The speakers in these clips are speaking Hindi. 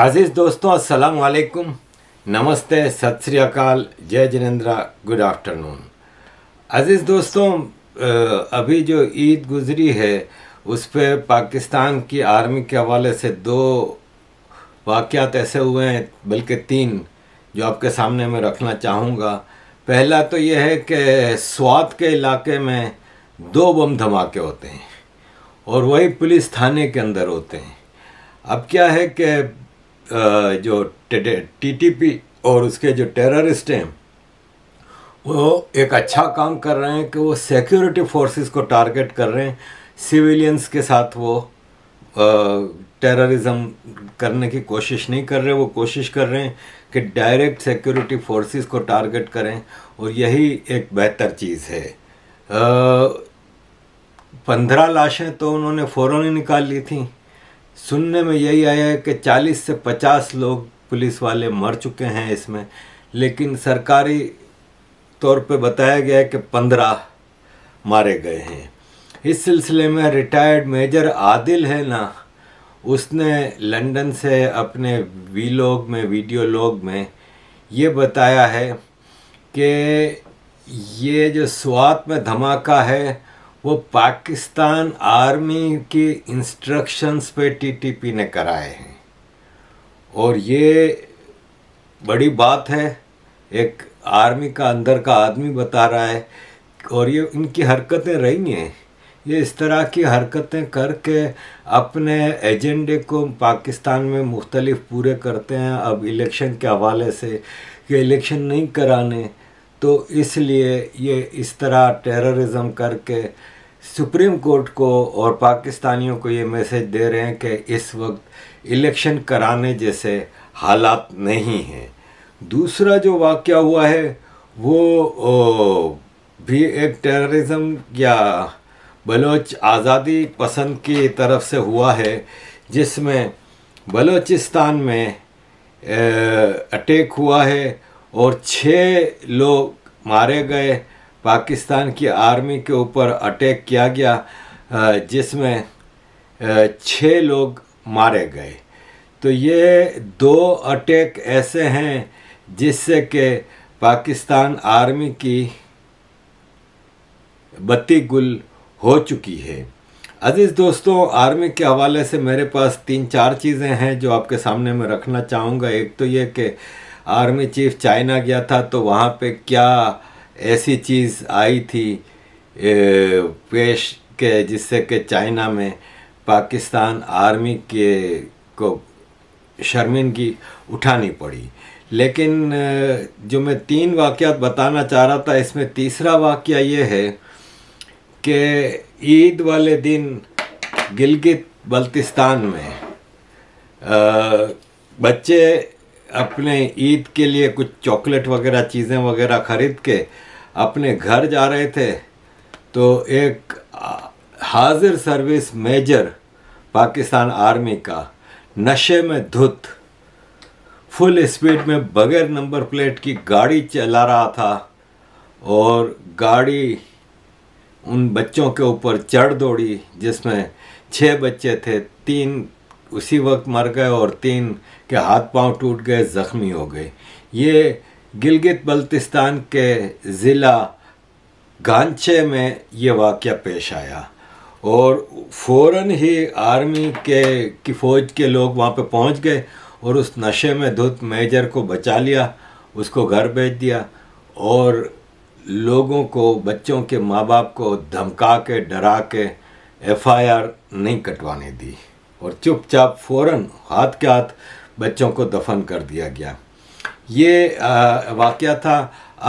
आज़ीज़ दोस्तों असलम वालेकुम नमस्ते सत श्री अकाल जय जिनेन्द्रा गुड आफ्टरनून अज़ीज़ दोस्तों अभी जो ईद गुजरी है उस पर पाकिस्तान की आर्मी के हवाले से दो वाक़ात ऐसे हुए हैं बल्कि तीन जो आपके सामने मैं रखना चाहूँगा पहला तो यह है कि स्वात के इलाके में दो बम धमाके होते हैं और वही पुलिस थाने के अंदर होते हैं अब क्या है कि जो टीटीपी और उसके जो टेररिस्ट हैं वो एक अच्छा काम कर रहे हैं कि वो सिक्योरिटी फोर्सेस को टारगेट कर रहे हैं सिविलियंस के साथ वो टेररिज्म करने की कोशिश नहीं कर रहे वो कोशिश कर रहे हैं कि डायरेक्ट सिक्योरिटी फोर्सेस को टारगेट करें और यही एक बेहतर चीज़ है पंद्रह लाशें तो उन्होंने फ़ौरन ही निकाल ली थी सुनने में यही आया है कि 40 से 50 लोग पुलिस वाले मर चुके हैं इसमें लेकिन सरकारी तौर पे बताया गया है कि 15 मारे गए हैं इस सिलसिले में रिटायर्ड मेजर आदिल है ना उसने लंदन से अपने वीलॉग में वीडियो लॉग में ये बताया है कि ये जो स्वात में धमाका है वो पाकिस्तान आर्मी के इंस्ट्रक्शंस पे टीटीपी ने कराए हैं और ये बड़ी बात है एक आर्मी का अंदर का आदमी बता रहा है और ये इनकी हरकतें रही हैं ये इस तरह की हरकतें करके अपने एजेंडे को पाकिस्तान में मुख्तलिफ पूरे करते हैं अब इलेक्शन के हवाले से कि इलेक्शन नहीं कराने तो इसलिए ये इस तरह टेररिज्म करके सुप्रीम कोर्ट को और पाकिस्तानियों को ये मैसेज दे रहे हैं कि इस वक्त इलेक्शन कराने जैसे हालात नहीं हैं दूसरा जो वाक़ हुआ है वो भी एक टेररिज्म या बलोच आज़ादी पसंद की तरफ से हुआ है जिसमें बलोचिस्तान में ए, अटैक हुआ है और छः लोग मारे गए पाकिस्तान की आर्मी के ऊपर अटैक किया गया जिसमें छः लोग मारे गए तो ये दो अटैक ऐसे हैं जिससे कि पाकिस्तान आर्मी की बत्ती गुल हो चुकी है अजीज़ दोस्तों आर्मी के हवाले से मेरे पास तीन चार चीज़ें हैं जो आपके सामने मैं रखना चाहूँगा एक तो ये कि आर्मी चीफ चाइना गया था तो वहाँ पे क्या ऐसी चीज़ आई थी पेश के जिससे कि चाइना में पाकिस्तान आर्मी के को शर्मिंदगी उठानी पड़ी लेकिन जो मैं तीन वाक़ बताना चाह रहा था इसमें तीसरा वाक़ ये है कि ईद वाले दिन गिलगित बल्तिस्तान में आ, बच्चे अपने ईद के लिए कुछ चॉकलेट वगैरह चीज़ें वगैरह ख़रीद के अपने घर जा रहे थे तो एक हाजिर सर्विस मेजर पाकिस्तान आर्मी का नशे में धुत फुल स्पीड में बगैर नंबर प्लेट की गाड़ी चला रहा था और गाड़ी उन बच्चों के ऊपर चढ़ दौड़ी जिसमें छः बच्चे थे तीन उसी वक्त मर गए और तीन के हाथ पांव टूट गए ज़ख्मी हो गए ये गिलगित बल्तिस्तान के ज़िला गांचे में ये वाक़ पेश आया और फ़ौर ही आर्मी के की फ़ौज के लोग वहाँ पे पहुँच गए और उस नशे में धुत मेजर को बचा लिया उसको घर भेज दिया और लोगों को बच्चों के माँ बाप को धमका के डरा के एफआईआर नहीं कटवाने दी और चुपचाप फ़ौरन हाथ के हाथ बच्चों को दफन कर दिया गया ये वाक़ था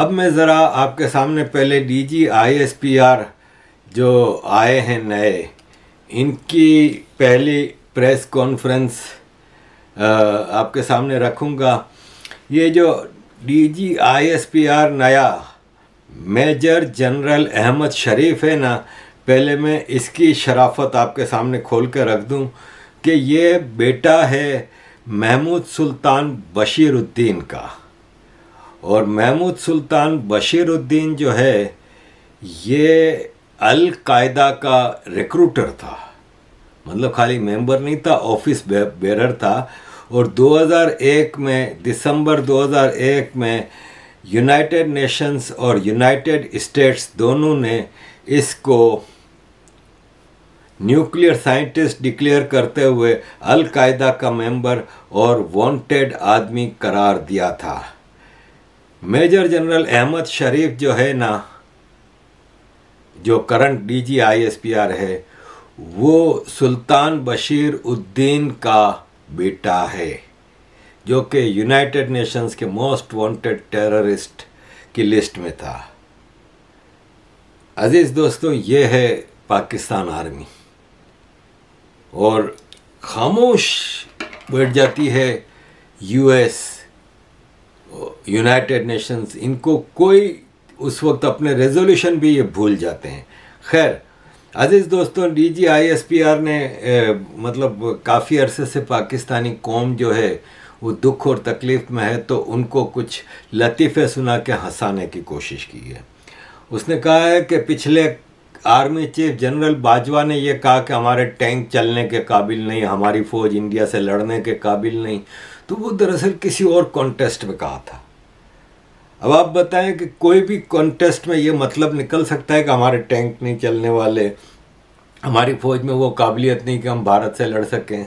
अब मैं ज़रा आपके सामने पहले D G I S P R जो आए हैं नए इनकी पहली प्रेस कॉन्फ्रेंस आपके सामने रखूँगा ये जो D G I S P R नया मेजर जनरल अहमद शरीफ है ना पहले मैं इसकी शराफत आपके सामने खोल कर रख दूँ कि ये बेटा है महमूद सुल्तान बशीरुद्दीन का और महमूद सुल्तान बशीरुद्दीन जो है ये अलकायदा का रिक्रूटर था मतलब खाली मेंबर नहीं था ऑफिस बेरर था और 2001 में दिसंबर 2001 में यूनाइटेड नेशंस और यूनाइटेड स्टेट्स दोनों ने इसको न्यूक्लियर साइंटिस्ट डिक्लेयर करते हुए अलकायदा का मेंबर और वांटेड आदमी करार दिया था मेजर जनरल अहमद शरीफ जो है ना जो करंट डीजी है वो सुल्तान बशीर उद्दीन का बेटा है जो कि यूनाइटेड नेशंस के मोस्ट वांटेड टेररिस्ट की लिस्ट में था अजीज़ दोस्तों ये है पाकिस्तान आर्मी और खामोश बैठ जाती है यूएस यूनाइटेड नेशंस इनको कोई उस वक्त अपने रेजोल्यूशन भी ये भूल जाते हैं खैर अजीज़ दोस्तों D G I S P R ने ए, मतलब काफ़ी अरसे से पाकिस्तानी कौम जो है वो दुख और तकलीफ़ में है तो उनको कुछ लतीफ़े सुना के हंसाने की कोशिश की है उसने कहा है कि पिछले आर्मी चीफ जनरल बाजवा ने यह कहा कि हमारे टैंक चलने के काबिल नहीं हमारी फौज इंडिया से लड़ने के काबिल नहीं तो वो दरअसल किसी और कॉन्टेस्ट में कहा था अब आप बताएं कि कोई भी कॉन्टेस्ट में ये मतलब निकल सकता है कि हमारे टैंक नहीं चलने वाले हमारी फौज में वो काबिलियत नहीं कि हम भारत से लड़ सकें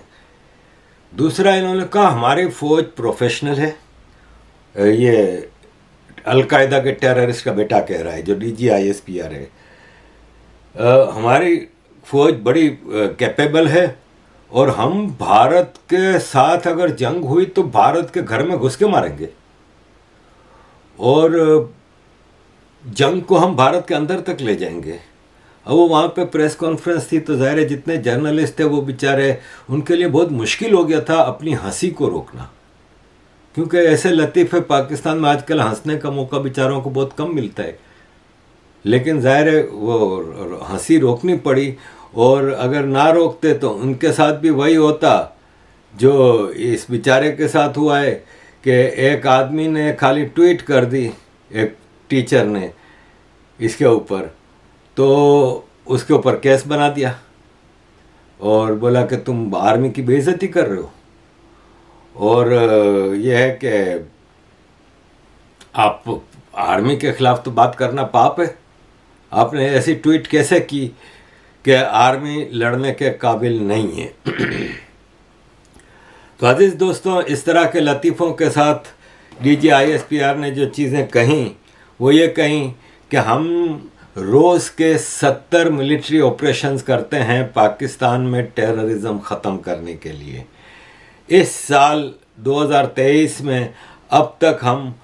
दूसरा इन्होंने कहा हमारी फौज प्रोफेशनल है ये अलकायदा के टेररिस्ट का बेटा कह रहा है जो D G I S P R है हमारी फौज बड़ी कैपेबल है और हम भारत के साथ अगर जंग हुई तो भारत के घर में घुस के मारेंगे और जंग को हम भारत के अंदर तक ले जाएंगे अब वो वहाँ पे प्रेस कॉन्फ्रेंस थी तो ज़ाहिर है जितने जर्नलिस्ट थे वो बेचारे उनके लिए बहुत मुश्किल हो गया था अपनी हंसी को रोकना क्योंकि ऐसे लतीफ़े पाकिस्तान में आजकल हंसने का मौका बेचारों को बहुत कम मिलता है लेकिन ज़ाहिर है वो हंसी रोकनी पड़ी और अगर ना रोकते तो उनके साथ भी वही होता जो इस बेचारे के साथ हुआ है कि एक आदमी ने खाली ट्वीट कर दी एक टीचर ने इसके ऊपर तो उसके ऊपर केस बना दिया और बोला कि तुम आर्मी की बेइज्जती कर रहे हो और यह है कि आप आर्मी के ख़िलाफ़ तो बात करना पाप है आपने ऐसी ट्वीट कैसे की कि आर्मी लड़ने के काबिल नहीं है तो अजीज दोस्तों इस तरह के लतीफ़ों के साथ D G I S P R ने जो चीज़ें कहीं वो ये कहीं कि हम रोज़ के सत्तर मिलिट्री ऑपरेशंस करते हैं पाकिस्तान में टेररिज्म ख़त्म करने के लिए इस साल 2023 में अब तक हम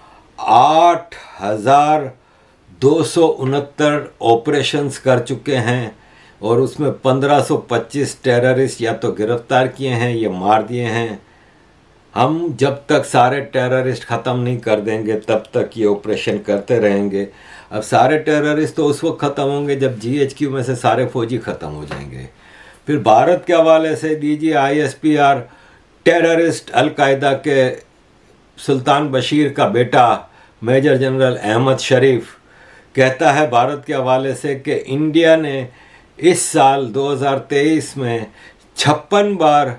आठ हज़ार दो ऑपरेशंस कर चुके हैं और उसमें 1525 टेररिस्ट या तो गिरफ्तार किए हैं या मार दिए हैं हम जब तक सारे टेररिस्ट ख़त्म नहीं कर देंगे तब तक ये ऑपरेशन करते रहेंगे अब सारे टेररिस्ट तो उस वक्त ख़त्म होंगे जब जी में से सारे फौजी ख़त्म हो जाएंगे फिर भारत के हवाले से दीजिए आईएसपीआर टेररिस्ट अलकायदा के सुल्तान बशीर का बेटा मेजर जनरल अहमद शरीफ कहता है भारत के हवाले से कि इंडिया ने इस साल 2023 में छप्पन बार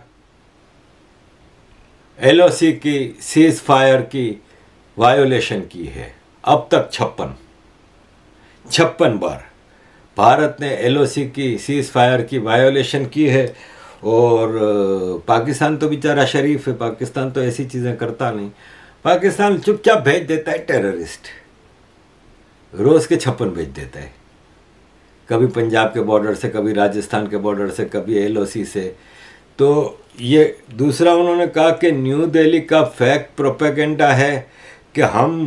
एलओसी की सीज फायर की वायोलेशन की है अब तक छप्पन छप्पन बार भारत ने एलओसी की सीज फायर की वायोलेशन की है और पाकिस्तान तो बेचारा शरीफ है पाकिस्तान तो ऐसी चीज़ें करता नहीं पाकिस्तान चुपचाप भेज देता है टेररिस्ट रोज़ के छप्पन भेज देता है कभी पंजाब के बॉर्डर से कभी राजस्थान के बॉर्डर से कभी एलओसी से तो ये दूसरा उन्होंने कहा कि न्यू दिल्ली का फैक्ट प्रोपेगेंडा है कि हम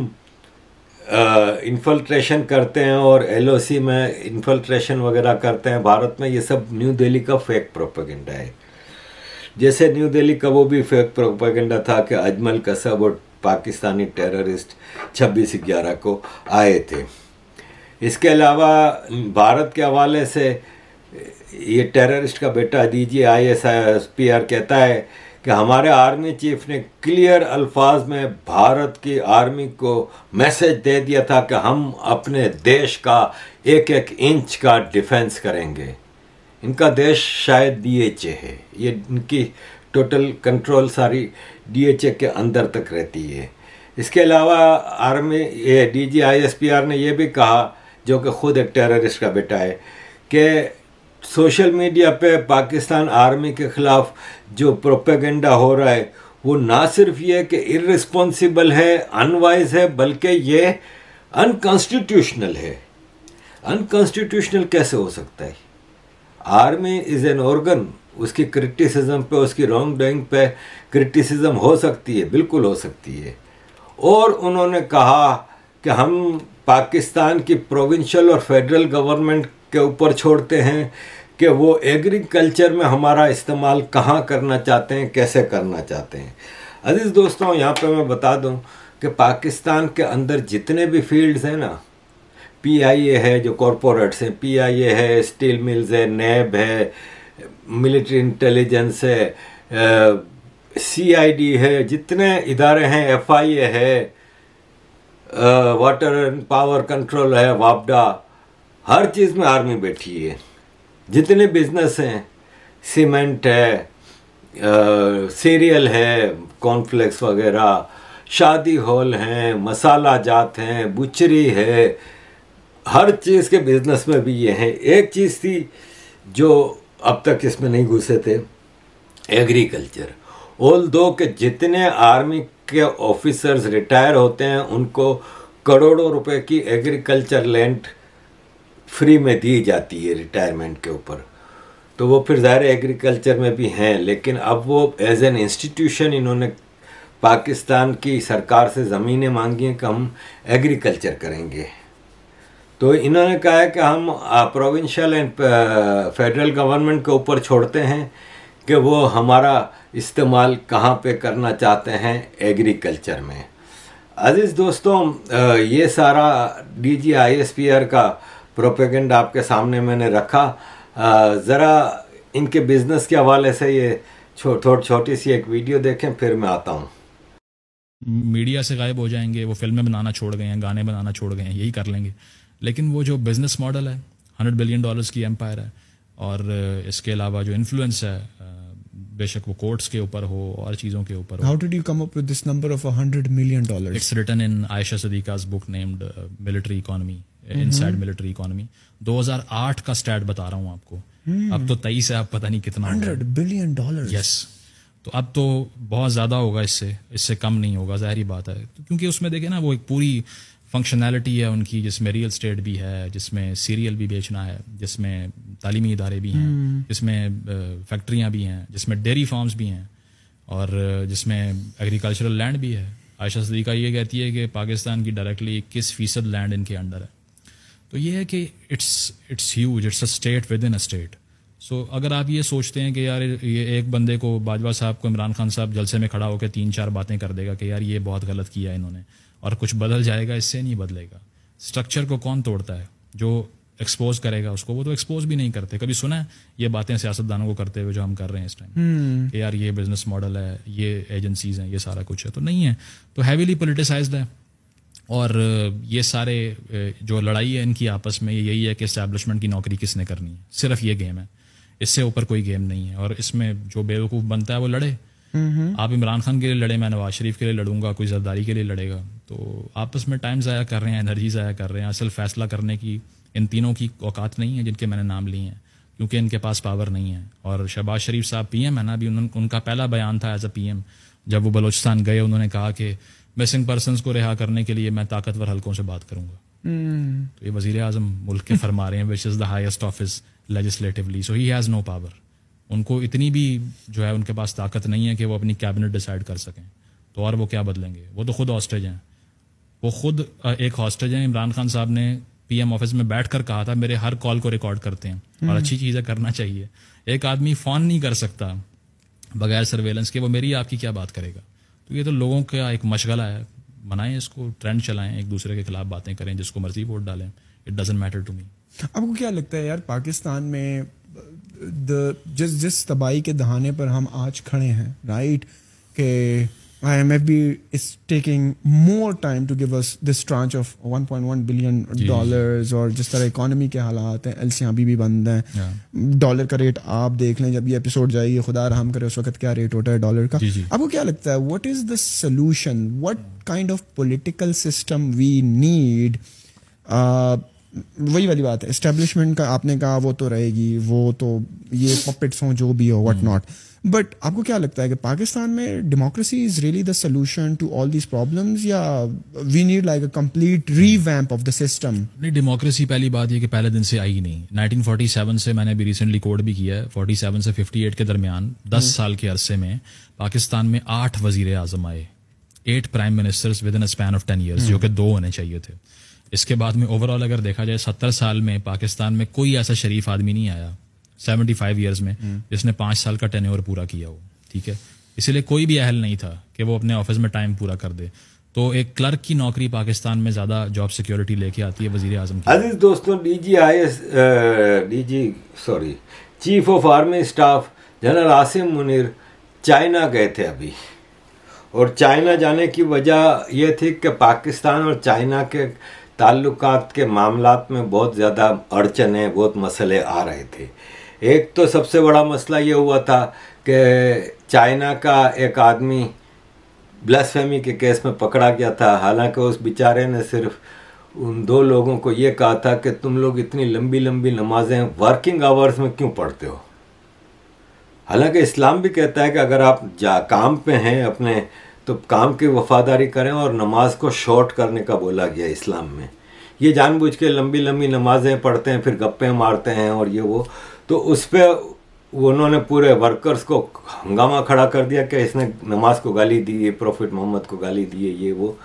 इन्फल्ट्रेशन करते हैं और एलओसी में इन्फल्ट्रेशन वगैरह करते हैं भारत में ये सब न्यू दिल्ली का फेक प्रोपेगेंडा है जैसे न्यू दिल्ली का वो भी फेक प्रोपेगेंडा था कि अजमल कसब और पाकिस्तानी टेररिस्ट 26 ग्यारह को आए थे इसके अलावा भारत के हवाले से ये टेररिस्ट का बेटा दीजिए आई एस पी आर कहता है कि हमारे आर्मी चीफ ने क्लियर अल्फाज में भारत की आर्मी को मैसेज दे दिया था कि हम अपने देश का एक एक इंच का डिफेंस करेंगे इनका देश शायद डी एच ए है ये इनकी टोटल कंट्रोल सारी डीएचए के अंदर तक रहती है इसके अलावा आर्मी ये D G I S P R ने यह भी कहा जो कि खुद एक टेररिस्ट का बेटा है कि सोशल मीडिया पे पाकिस्तान आर्मी के ख़िलाफ़ जो प्रोपेगेंडा हो रहा है वो ना सिर्फ ये कि इरिस्पॉन्सिबल है अनवाइज है बल्कि ये अनकॉन्स्टिट्यूशनल है अनकॉन्स्टिट्यूशनल कैसे हो सकता है आर्मी इज़ एन ऑर्गन उसकी क्रिटिसिज्म पे उसकी रॉन्ग डूइंग पे क्रिटिसिज्म हो सकती है बिल्कुल हो सकती है और उन्होंने कहा कि हम पाकिस्तान की प्रोविंशियल और फेडरल गवर्नमेंट के ऊपर छोड़ते हैं कि वो एग्रीकल्चर में हमारा इस्तेमाल कहाँ करना चाहते हैं कैसे करना चाहते हैं अजीज़ दोस्तों यहाँ पे मैं बता दूँ कि पाकिस्तान के अंदर जितने भी फील्ड्स हैं ना पीआईए है जो कॉरपोरेट्स हैं पीआईए है स्टील मिल्स है नैब है मिलिट्री इंटेलिजेंस है सीआईडी है जितने इदारे हैं एफआईए है वाटर एंड पावर कंट्रोल है वापडा हर चीज़ में आर्मी बैठी है जितने बिजनेस हैं सीमेंट है सीरियल है कॉर्नफ्लेक्स वगैरह शादी हॉल हैं मसाला जात हैं बुचरी है हर चीज़ के बिजनेस में भी ये हैं एक चीज़ थी जो अब तक इसमें नहीं घुसे थे एग्रीकल्चर ओल दो के जितने आर्मी के ऑफिसर्स रिटायर होते हैं उनको करोड़ों रुपए की एग्रीकल्चर लैंड फ्री में दी जाती है रिटायरमेंट के ऊपर तो वो फिर ज़ाहिर एग्रीकल्चर में भी हैं लेकिन अब वो एज एन इंस्टीट्यूशन इन्होंने पाकिस्तान की सरकार से ज़मीनें मांगी हैं कि हम एग्रीकल्चर करेंगे तो इन्होंने कहा है कि हम प्रोविंशियल एंड फेडरल गवर्नमेंट के ऊपर छोड़ते हैं कि वो हमारा इस्तेमाल कहाँ पे करना चाहते हैं एग्रीकल्चर में अजीज़ दोस्तों ये सारा D G I S P R का प्रोपेगेंड आपके सामने मैंने रखा ज़रा इनके बिज़नेस के हवाले से ये छोटी थो, छोटी सी एक वीडियो देखें फिर मैं आता हूँ मीडिया से गायब हो जाएंगे वो फिल्में बनाना छोड़ गए हैं गाने बनाना छोड़ गए हैं यही कर लेंगे लेकिन वो जो बिज़नेस मॉडल है हंड्रेड बिलियन डॉलर्स की एम्पायर है और uh, इसके अलावा जो इन्फ्लुएंस है uh, बेशक वो कोर्ट्स के ऊपर हो और चीज़ों के ऊपर how did you come up with this number of hundred million dollar it's return in Ayesha Siddiqa's book named military economy side military economy 2008 का स्टैट बता रहा हूँ आपको mm hmm. अब तो तेईस है आप पता नहीं कितना हंड्रेड बिलियन डॉलर यस तो अब तो बहुत ज़्यादा होगा इससे इससे कम नहीं होगा जाहरी बात है क्योंकि उसमें देखे ना वो एक पूरी फंक्शनैलिटी है उनकी जिसमें रियल स्टेट भी है जिसमें सीरियल भी बेचना है जिसमें तालीमी इदारे भी हैं हम्म। जिसमें फैक्ट्रियाँ भी हैं जिसमें डेयरी फार्म्स भी हैं और जिसमें एग्रीकल्चरल लैंड भी है आयशा सदीका ये कहती है कि पाकिस्तान की डायरेक्टली इक्कीस फ़ीसद लैंड इनके अंडर है तो ये है कि it's it's huge it's a state within इन अ स्टेट सो so, अगर आप ये सोचते हैं कि यार ये एक बंदे को बाजवा साहब को इमरान खान साहब जलसे में खड़ा होकर तीन चार बातें कर देगा कि यार ये बहुत गलत किया इन्होंने और कुछ बदल जाएगा इससे नहीं बदलेगा स्ट्रक्चर को कौन तोड़ता है जो एक्सपोज करेगा उसको वो तो एक्सपोज भी नहीं करते कभी सुना है ये बातें सियासतदानों को करते हुए जो हम कर रहे हैं इस टाइम हम्म। कि यार ये बिजनेस मॉडल है ये एजेंसीज हैं ये सारा कुछ है तो नहीं है तो हैवीली पोलिटिसाइज है और ये सारे जो लड़ाई है इनकी आपस में यही है कि इस्टेब्लिशमेंट की नौकरी किसने करनी है सिर्फ ये गेम है इससे ऊपर कोई गेम नहीं है और इसमें जो बेवकूफ़ बनता है वो लड़े आप इमरान खान के लिए लड़े मैं नवाज शरीफ के लिए लड़ूंगा कोई जरदारी के लिए लड़ेगा तो आपस में टाइम ज़ाया कर रहे हैं एनर्जी ज़ाया कर रहे हैं असल फैसला करने की इन तीनों की औकात नहीं है जिनके मैंने नाम लिए हैं क्योंकि इनके पास पावर नहीं है और शहबाज शरीफ साहब पी एम है ना अभी उनका पहला बयान था एज अ पी एम जब वो बलोचिस्तान गए उन्होंने कहा कि मिसिंग पर्सन को रिहा करने के लिए मैं ताकतवर हल्कों से बात करूंगा हम्म। तो ये वजीर आजम मुल्क के फरमा रहे हैं which is the highest office legislatively so he has no power उनको इतनी भी जो है उनके पास ताकत नहीं है कि वो अपनी कैबिनेट डिसाइड कर सकें तो और वो क्या बदलेंगे वो तो खुद हॉस्टेज हैं वो खुद एक हॉस्टेज हैं इमरान खान साहब ने पीएम ऑफिस में बैठ कर कहा था मेरे हर कॉल को रिकॉर्ड करते हैं और हम्म। अच्छी चीज़ें करना चाहिए एक आदमी फ़ोन नहीं कर सकता बगैर सर्वेलेंस के वो मेरी आपकी क्या बात करेगा तो ये तो लोगों का एक मशगला है बनाएं इसको ट्रेंड चलाएं एक दूसरे के खिलाफ बातें करें जिसको मर्जी वोट डालें it doesn't matter to me आपको क्या लगता है यार पाकिस्तान में द जिस जिस तबाही के दहाने पर हम आज खड़े हैं राइट के आई एम एफ बी is taking more time to give us this tranche of 1.1 billion dollars और जिस तरह इकॉनमी के हालात हैं एल अभी भी बंद हैं डॉलर का रेट आप देख लें जब ये एपिसोड जाइए खुदा रहम करे उस वक्त क्या रेट होता है डॉलर का आपको क्या लगता है what is the solution what kind of political system we need वही वाली बात है इस्टेब्लिशमेंट का आपने कहा वो तो रहेगी वो तो ये पॉपिट्स हों जो भी हो वट नॉट बट आपको क्या लगता है कि पाकिस्तान में democracy is really the solution to all these problems या we need like a complete revamp of the system नहीं डेमोक्रेसी पहली बात ये कि पहले दिन से आई नहीं 1947 से मैंने अभी रिसेंटली कोड भी किया है 47 से 58 के दरमियान 10 साल के अरसे में पाकिस्तान में आठ वजीर आजम आए eight prime ministers with in a span of ten years जो कि दो होने चाहिए थे इसके बाद में ओवरऑल अगर देखा जाए सत्तर साल में पाकिस्तान में कोई ऐसा शरीफ आदमी नहीं आया सेवेंटी फाइव ईयर्स में हम्म। जिसने पाँच साल का टेन्योर पूरा किया हो ठीक है इसीलिए कोई भी अहल नहीं था कि वो अपने ऑफिस में टाइम पूरा कर दे तो एक क्लर्क की नौकरी पाकिस्तान में ज़्यादा जॉब सिक्योरिटी लेके आती है वजीर आजम अजीज दोस्तों D G I S D G sorry chief of army staff general Asim Munir China गए थे अभी और चाइना जाने की वजह यह थी कि पाकिस्तान और चाइना के ताल्लुकात के मामलात में बहुत ज़्यादा अड़चने बहुत मसले आ रहे थे एक तो सबसे बड़ा मसला ये हुआ था कि चाइना का एक आदमी ब्लास्फेमी के केस में पकड़ा गया था हालांकि उस बेचारे ने सिर्फ उन दो लोगों को ये कहा था कि तुम लोग इतनी लंबी लंबी नमाजें वर्किंग आवर्स में क्यों पढ़ते हो हालांकि इस्लाम भी कहता है कि अगर आप जा काम पे हैं अपने तो काम की वफादारी करें और नमाज को शॉर्ट करने का बोला गया इस्लाम में ये जानबूझ के लंबी लंबी नमाजें पढ़ते हैं फिर गप्पे मारते हैं और ये वो तो उस पर उन्होंने पूरे वर्कर्स को हंगामा खड़ा कर दिया कि इसने नमाज को गाली दी ये प्रॉफिट मोहम्मद को गाली दी ये वो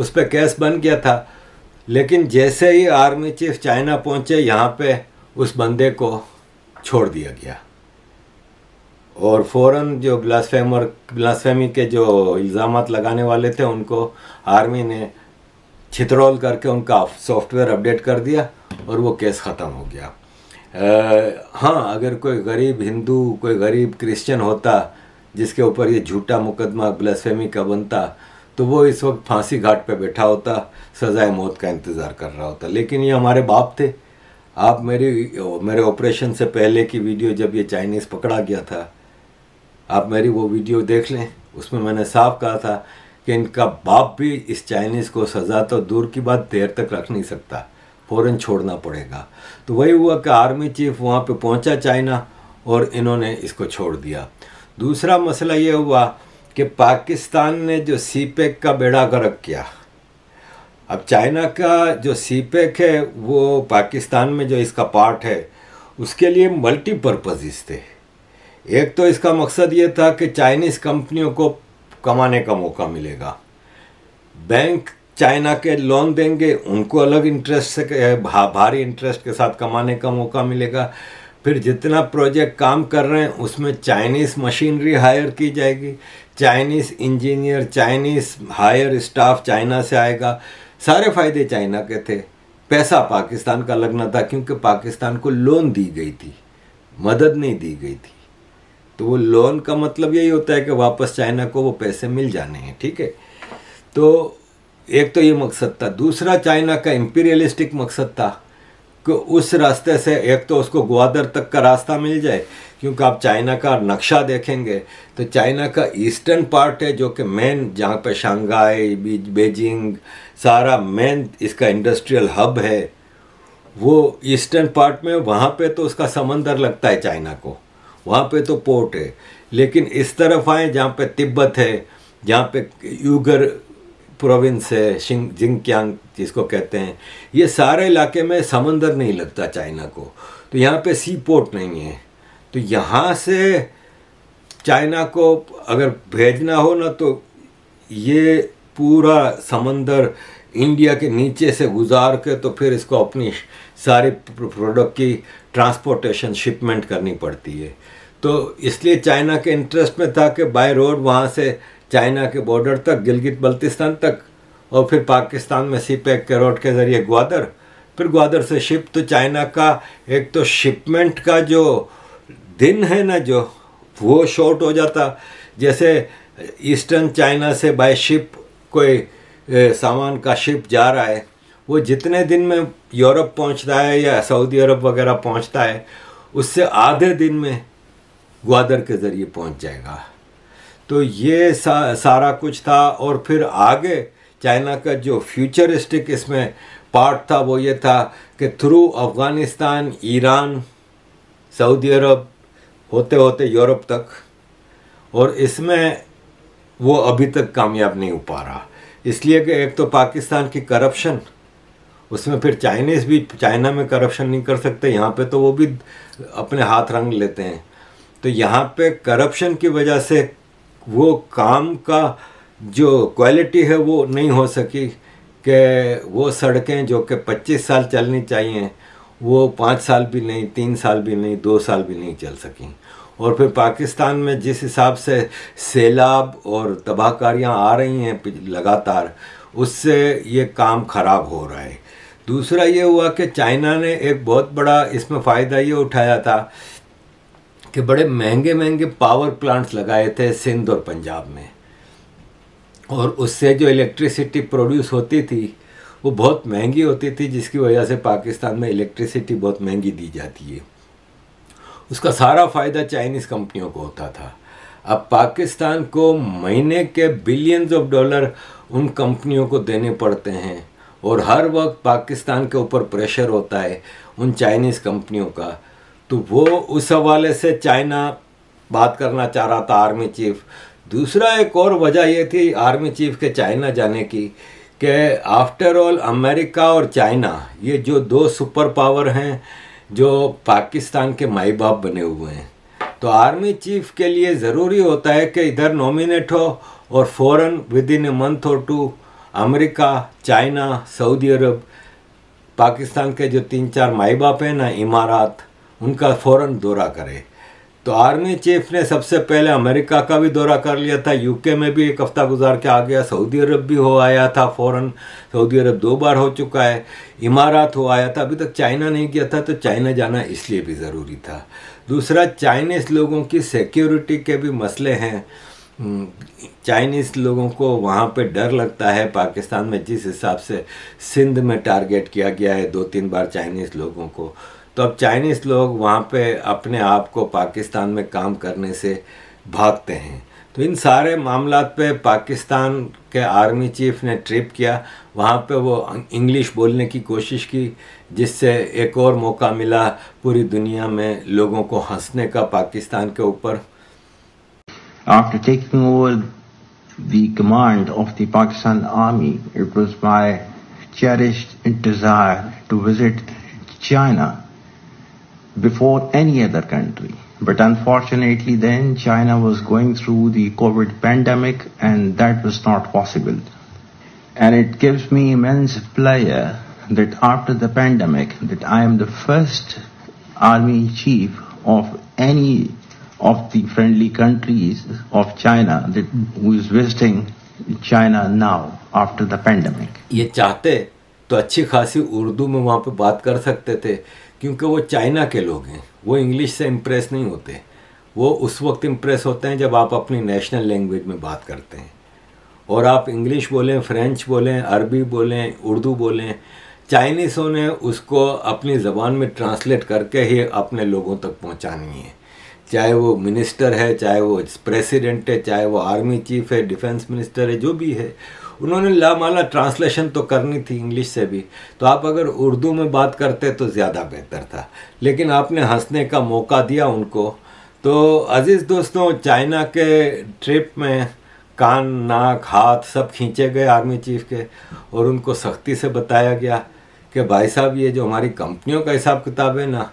उस पर केस बन गया था लेकिन जैसे ही आर्मी चीफ चाइना पहुंचे यहाँ पे उस बंदे को छोड़ दिया गया और फ़ौर जो ग्लासफेमर ग्लासफेमी के जो इल्ज़ाम लगाने वाले थे उनको आर्मी ने छितरौल करके उनका सॉफ्टवेयर अपडेट कर दिया और वो केस ख़त्म हो गया आ, हाँ अगर कोई गरीब हिंदू कोई गरीब क्रिश्चियन होता जिसके ऊपर ये झूठा मुकदमा ब्लसफेमी का बनता तो वो इस वक्त फांसी घाट पे बैठा होता सज़ाए मौत का इंतज़ार कर रहा होता लेकिन ये हमारे बाप थे आप मेरी मेरे ऑपरेशन से पहले की वीडियो जब ये चाइनीज़ पकड़ा गया था आप मेरी वो वीडियो देख लें उसमें मैंने साफ कहा था कि इनका बाप भी इस चाइनीज़ को सज़ा तो दूर की बात देर तक रख नहीं सकता फ़ौरन छोड़ना पड़ेगा तो वही हुआ कि आर्मी चीफ वहाँ पे पहुँचा चाइना और इन्होंने इसको छोड़ दिया दूसरा मसला ये हुआ कि पाकिस्तान ने जो सी का बेड़ा गर्क किया अब चाइना का जो सी पैक है वो पाकिस्तान में जो इसका पार्ट है उसके लिए मल्टीपर्पज़ थे एक तो इसका मकसद ये था कि चाइनीज़ कंपनियों को कमाने का मौका मिलेगा बैंक चाइना के लोन देंगे उनको अलग इंटरेस्ट से भा, भारी इंटरेस्ट के साथ कमाने का मौका मिलेगा फिर जितना प्रोजेक्ट काम कर रहे हैं उसमें चाइनीज़ मशीनरी हायर की जाएगी Chinese engineer Chinese hire staff China से आएगा सारे फ़ायदे चाइना के थे पैसा पाकिस्तान का लगना था क्योंकि पाकिस्तान को लोन दी गई थी मदद नहीं दी गई थी तो वो लोन का मतलब यही होता है कि वापस चाइना को वो पैसे मिल जाने हैं ठीक है तो एक तो ये मकसद था दूसरा चाइना का इम्पीरियलिस्टिक मकसद था कि उस रास्ते से एक तो उसको ग्वादर तक का रास्ता मिल जाए क्योंकि आप चाइना का नक्शा देखेंगे तो चाइना का ईस्टर्न पार्ट है जो कि मेन जहाँ पे शंघाई बेजिंग सारा मेन इसका इंडस्ट्रियल हब है वो ईस्टर्न पार्ट में वहाँ पे तो उसका समंदर लगता है चाइना को वहाँ पे तो पोर्ट है लेकिन इस तरफ आए जहाँ पे तिब्बत है जहाँ पे यूगर प्रोविंस है शिंग जिंगक्यांग जिसको कहते हैं ये सारे इलाके में समंदर नहीं लगता चाइना को तो यहाँ पे सी पोर्ट नहीं है तो यहाँ से चाइना को अगर भेजना हो ना तो ये पूरा समंदर इंडिया के नीचे से गुजार के तो फिर इसको अपनी सारे प्रोडक्ट की ट्रांसपोर्टेशन शिपमेंट करनी पड़ती है तो इसलिए चाइना के इंटरेस्ट में था कि बाय रोड वहाँ से चाइना के बॉर्डर तक गिलगित बल्तिस्तान तक और फिर पाकिस्तान में सी पैक e के रोड के ज़रिए ग्वादर फिर ग्वादर से शिप तो चाइना का एक तो शिपमेंट का जो दिन है ना जो वो शॉर्ट हो जाता जैसे ईस्टर्न चाइना से बाय शिप कोई सामान का शिप जा रहा है वो जितने दिन में यूरोप पहुंचता है या सऊदी अरब वगैरह पहुंचता है उससे आधे दिन में ग्वादर के ज़रिए पहुंच जाएगा तो ये सा, सारा कुछ था और फिर आगे चाइना का जो फ्यूचरिस्टिक इसमें पार्ट था वो ये था कि through Afghanistan Iran Saudi Arabia होते होते यूरोप तक और इसमें वो अभी तक कामयाब नहीं हो पा रहा इसलिए कि एक तो पाकिस्तान की करप्शन उसमें फिर चाइनीज़ भी चाइना में करप्शन नहीं कर सकते यहाँ पे तो वो भी अपने हाथ रंग लेते हैं तो यहाँ पे करप्शन की वजह से वो काम का जो क्वालिटी है वो नहीं हो सकी कि वो सड़कें जो कि 25 साल चलनी चाहिए वो पाँच साल भी नहीं तीन साल भी नहीं दो साल भी नहीं चल सकें और फिर पाकिस्तान में जिस हिसाब से सैलाब और तबाहकारियाँ आ रही हैं लगातार उससे ये काम ख़राब हो रहा है दूसरा ये हुआ कि चाइना ने एक बहुत बड़ा इसमें फ़ायदा ये उठाया था कि बड़े महंगे महंगे पावर प्लांट्स लगाए थे सिंध और पंजाब में और उससे जो इलेक्ट्रिसिटी प्रोड्यूस होती थी वो बहुत महंगी होती थी जिसकी वजह से पाकिस्तान में इलेक्ट्रिसिटी बहुत महंगी दी जाती है उसका सारा फ़ायदा चाइनीज़ कंपनियों को होता था अब पाकिस्तान को महीने के बिलियंस ऑफ डॉलर उन कंपनियों को देने पड़ते हैं और हर वक्त पाकिस्तान के ऊपर प्रेशर होता है उन चाइनीज़ कंपनियों का तो वो उस हवाले से चाइना बात करना चाह रहा था आर्मी चीफ दूसरा एक और वजह ये थी आर्मी चीफ के चाइना जाने की कि आफ्टर ऑल अमेरिका और चाइना ये जो दो सुपर पावर हैं जो पाकिस्तान के माई बाप बने हुए हैं तो आर्मी चीफ के लिए ज़रूरी होता है कि इधर नॉमिनेट हो और फ़ौरन विद इन ए मंथ और to America China Saudi Arab Pakistan के जो तीन चार माई बाप हैं ना इमारात उनका फ़ौरन दौरा करें तो आर्मी चीफ ने सबसे पहले अमेरिका का भी दौरा कर लिया था यूके में भी एक हफ्ता गुजार के आ गया सऊदी अरब भी हो आया था फ़ौरन सऊदी अरब दो बार हो चुका है इमारात हो आया था अभी तक चाइना नहीं गया था तो चाइना जाना इसलिए भी ज़रूरी था दूसरा चाइनीज़ लोगों की सिक्योरिटी के भी मसले हैं हम्म, चाइनीज़ लोगों को वहाँ पे डर लगता है पाकिस्तान में जिस हिसाब से सिंध में टारगेट किया गया है दो तीन बार चाइनीज़ लोगों को तो अब चाइनीज़ लोग वहाँ पे अपने आप को पाकिस्तान में काम करने से भागते हैं तो इन सारे मामला पे पाकिस्तान के आर्मी चीफ ने ट्रिप किया वहाँ पे वो इंग्लिश बोलने की कोशिश की जिससे एक और मौका मिला पूरी दुनिया में लोगों को हंसने का पाकिस्तान के ऊपर after taking over the command of the Pakistan Army, it was my cherished desire to visit before any other country. But unfortunately then China was going through the COVID pandemic and that was not possible. And it gives me immense pleasure that after the pandemic that I am the first army chief of any of the friendly countries of China that who is visiting China now after the pandemic. ये चाहते तो अच्छी खासी उर्दू में वहाँ पे बात कर सकते थे क्योंकि वो चाइना के लोग हैं वो इंग्लिश से इम्प्रेस नहीं होते वो उस वक्त इम्प्रेस होते हैं जब आप अपनी नेशनल लैंग्वेज में बात करते हैं और आप इंग्लिश बोलें फ्रेंच बोलें अरबी बोलें उर्दू बोलें चाइनीसों ने उसको अपनी ज़बान में ट्रांसलेट करके ही अपने लोगों तक पहुंचानी है चाहे वो मिनिस्टर है चाहे वो प्रेसिडेंट है चाहे वो आर्मी चीफ है डिफेंस मिनिस्टर है जो भी है उन्होंने ला माला ट्रांसलेशन तो करनी थी इंग्लिश से भी तो आप अगर उर्दू में बात करते तो ज़्यादा बेहतर था लेकिन आपने हंसने का मौका दिया उनको तो अज़ीज़ दोस्तों चाइना के ट्रिप में कान नाक हाथ सब खींचे गए आर्मी चीफ के और उनको सख्ती से बताया गया कि भाई साहब ये जो हमारी कंपनियों का हिसाब किताब है ना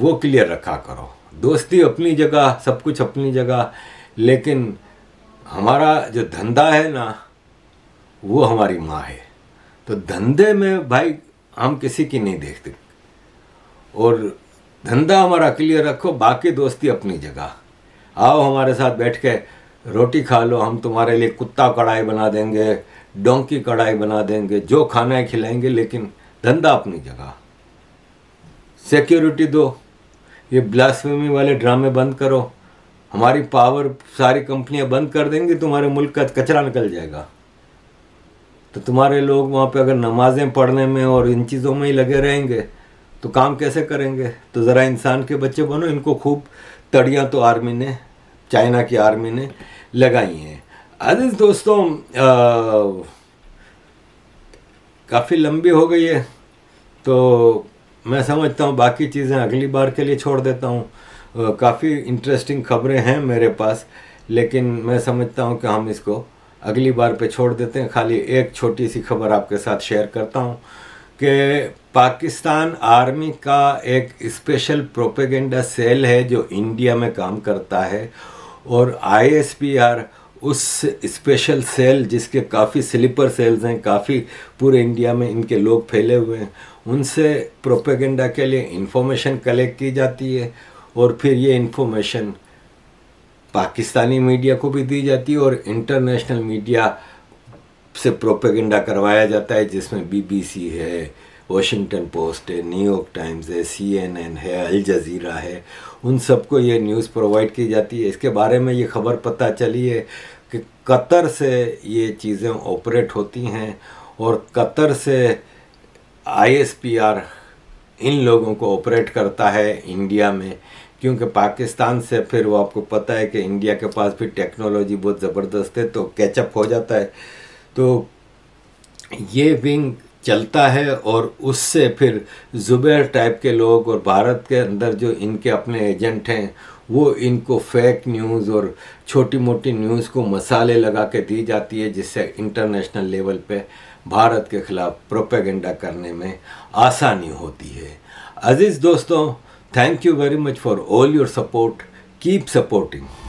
वो क्लियर रखा करो दोस्ती अपनी जगह सब कुछ अपनी जगह लेकिन हमारा जो धंधा है ना वो हमारी माँ है तो धंधे में भाई हम किसी की नहीं देखते और धंधा हमारा क्लियर रखो बाकी दोस्ती अपनी जगह आओ हमारे साथ बैठ के रोटी खा लो हम तुम्हारे लिए कुत्ता कढ़ाई बना देंगे डोंकी कढ़ाई बना देंगे जो खाना है खिलाएंगे लेकिन धंधा अपनी जगह सिक्योरिटी दो ये ब्लास्फेमी वाले ड्रामे बंद करो हमारी पावर सारी कंपनियां बंद कर देंगी तुम्हारे मुल्क का कचरा निकल जाएगा तो तुम्हारे लोग वहाँ पे अगर नमाज़ें पढ़ने में और इन चीज़ों में ही लगे रहेंगे तो काम कैसे करेंगे तो ज़रा इंसान के बच्चे बनो इनको खूब तड़ियाँ तो आर्मी ने चाइना की आर्मी ने लगाई हैं अजीज दोस्तों काफ़ी लंबी हो गई है तो मैं समझता हूँ बाकी चीज़ें अगली बार के लिए छोड़ देता हूँ काफ़ी इंटरेस्टिंग खबरें हैं मेरे पास लेकिन मैं समझता हूँ कि हम इसको अगली बार पे छोड़ देते हैं खाली एक छोटी सी खबर आपके साथ शेयर करता हूँ कि पाकिस्तान आर्मी का एक स्पेशल प्रोपेगेंडा सेल है जो इंडिया में काम करता है और आईएसपीआर उस स्पेशल सेल जिसके काफ़ी स्लीपर सेल्स हैं काफ़ी पूरे इंडिया में इनके लोग फैले हुए हैं उनसे प्रोपेगेंडा के लिए इन्फॉर्मेशन कलेक्ट की जाती है और फिर ये इन्फॉर्मेशन पाकिस्तानी मीडिया को भी दी जाती है और इंटरनेशनल मीडिया से प्रोपेगेंडा करवाया जाता है जिसमें बीबीसी है वॉशिंगटन पोस्ट है न्यूयॉर्क टाइम्स है सीएनएन है अल जजीरा है उन सबको ये न्यूज़ प्रोवाइड की जाती है इसके बारे में ये खबर पता चली है कि कतर से ये चीज़ें ऑपरेट होती हैं और कतर से आईएसपीआर इन लोगों को ऑपरेट करता है इंडिया में क्योंकि पाकिस्तान से फिर वो आपको पता है कि इंडिया के पास भी टेक्नोलॉजी बहुत ज़बरदस्त है तो कैचअप हो जाता है तो ये विंग चलता है और उससे फिर ज़ुबैर टाइप के लोग और भारत के अंदर जो इनके अपने एजेंट हैं वो इनको फेक न्यूज़ और छोटी मोटी न्यूज़ को मसाले लगा के दी जाती है जिससे इंटरनेशनल लेवल पे भारत के ख़िलाफ़ प्रोपेगेंडा करने में आसानी होती है अज़ीज़ दोस्तों Thank you very much for all your support. Keep supporting.